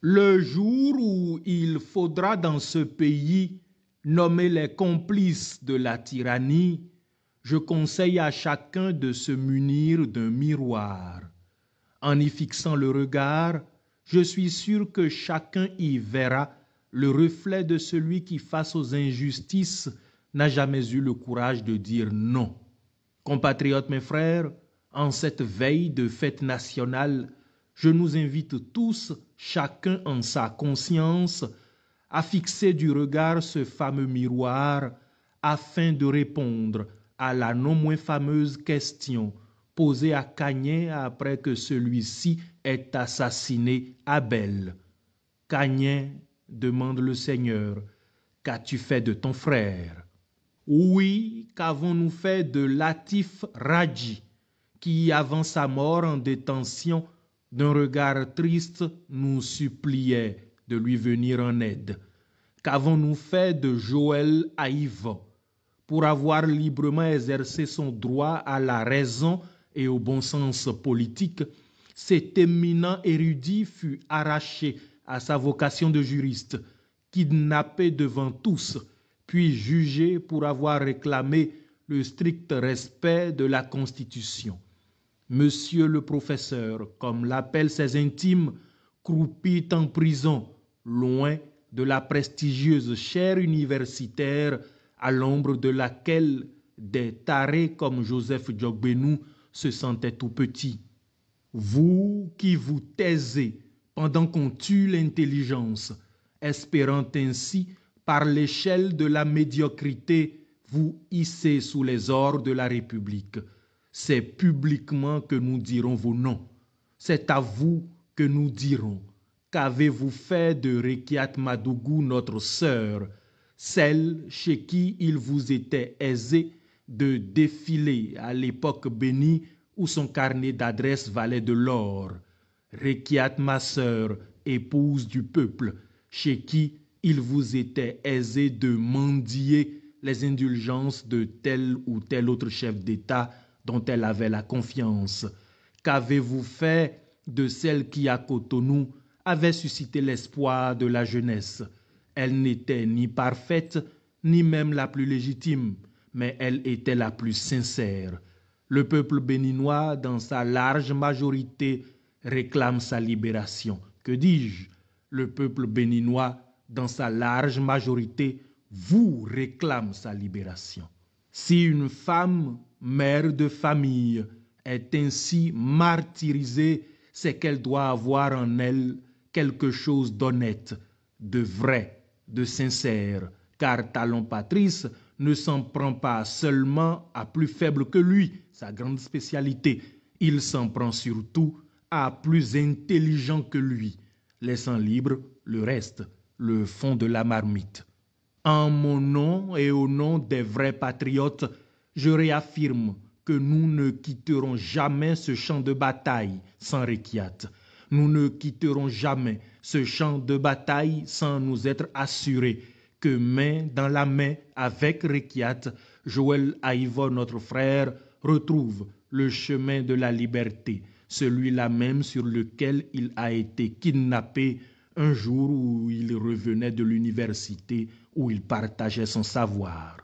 Le jour où il faudra dans ce pays nommer les complices de la tyrannie, je conseille à chacun de se munir d'un miroir. En y fixant le regard, je suis sûr que chacun y verra le reflet de celui qui, face aux injustices, n'a jamais eu le courage de dire non. Compatriotes, mes frères, en cette veille de fête nationale, je nous invite tous, chacun en sa conscience, à fixer du regard ce fameux miroir afin de répondre à la non moins fameuse question posée à Cagnet après que celui-ci ait assassiné Abel. Cagnet demande le Seigneur, qu'as-tu fait de ton frère Oui, qu'avons-nous fait de Latif Raji, qui, avant sa mort en détention, d'un regard triste, nous suppliait de lui venir en aide. Qu'avons-nous fait de Joël à pour avoir librement exercé son droit à la raison et au bon sens politique, cet éminent érudit fut arraché à sa vocation de juriste, kidnappé devant tous, puis jugé pour avoir réclamé le strict respect de la Constitution. Monsieur le professeur, comme l'appellent ses intimes, croupit en prison, loin de la prestigieuse chaire universitaire à l'ombre de laquelle des tarés comme Joseph Diogbenou se sentaient tout petits. Vous qui vous taisez pendant qu'on tue l'intelligence, espérant ainsi, par l'échelle de la médiocrité, vous hisser sous les ors de la République c'est publiquement que nous dirons vos noms. C'est à vous que nous dirons Qu'avez-vous fait de Rekiat Madougou, notre sœur, celle chez qui il vous était aisé de défiler à l'époque bénie où son carnet d'adresse valait de l'or Rekiat, ma sœur, épouse du peuple, chez qui il vous était aisé de mendier les indulgences de tel ou tel autre chef d'État dont elle avait la confiance. Qu'avez-vous fait de celle qui, à Cotonou, avait suscité l'espoir de la jeunesse Elle n'était ni parfaite, ni même la plus légitime, mais elle était la plus sincère. Le peuple béninois, dans sa large majorité, réclame sa libération. Que dis-je Le peuple béninois, dans sa large majorité, vous réclame sa libération. Si une femme, mère de famille, est ainsi martyrisée, c'est qu'elle doit avoir en elle quelque chose d'honnête, de vrai, de sincère, car Talon Patrice ne s'en prend pas seulement à plus faible que lui, sa grande spécialité, il s'en prend surtout à plus intelligent que lui, laissant libre le reste, le fond de la marmite. En mon nom et au nom des vrais patriotes, je réaffirme que nous ne quitterons jamais ce champ de bataille sans Rekiat. Nous ne quitterons jamais ce champ de bataille sans nous être assurés que main dans la main avec Rekiat, Joël Aïvo, notre frère, retrouve le chemin de la liberté, celui-là même sur lequel il a été kidnappé un jour où il revenait de l'université où il partageait son savoir.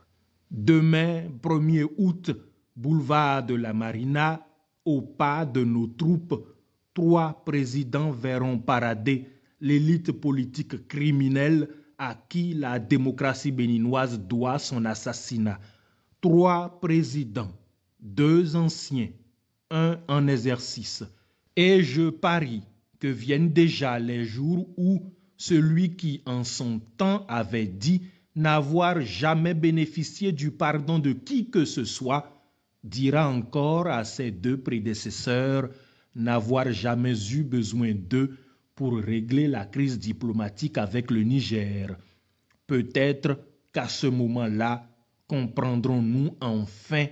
Demain, 1er août, boulevard de la Marina, au pas de nos troupes, trois présidents verront parader l'élite politique criminelle à qui la démocratie béninoise doit son assassinat. Trois présidents, deux anciens, un en exercice. Et je parie que viennent déjà les jours où celui qui en son temps avait dit n'avoir jamais bénéficié du pardon de qui que ce soit, dira encore à ses deux prédécesseurs n'avoir jamais eu besoin d'eux pour régler la crise diplomatique avec le Niger. Peut-être qu'à ce moment-là, comprendrons-nous enfin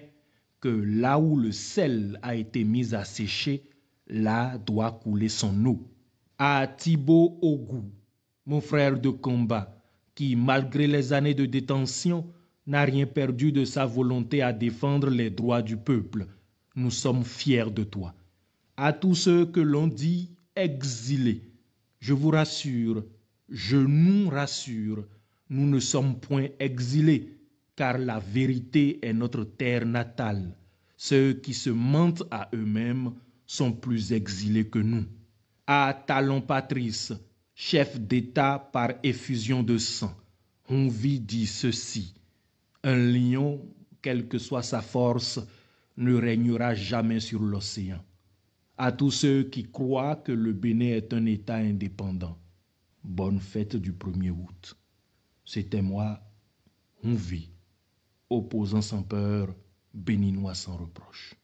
que là où le sel a été mis à sécher, là doit couler son eau. À Thibaut Ogou mon frère de combat, qui, malgré les années de détention, n'a rien perdu de sa volonté à défendre les droits du peuple. Nous sommes fiers de toi. À tous ceux que l'on dit exilés, je vous rassure, je nous rassure, nous ne sommes point exilés, car la vérité est notre terre natale. Ceux qui se mentent à eux-mêmes sont plus exilés que nous. À Talon Patrice, Chef d'État par effusion de sang, vit dit ceci Un lion, quelle que soit sa force, ne régnera jamais sur l'océan. À tous ceux qui croient que le Bénin est un État indépendant, bonne fête du 1er août. C'était moi, vit. opposant sans peur, béninois sans reproche.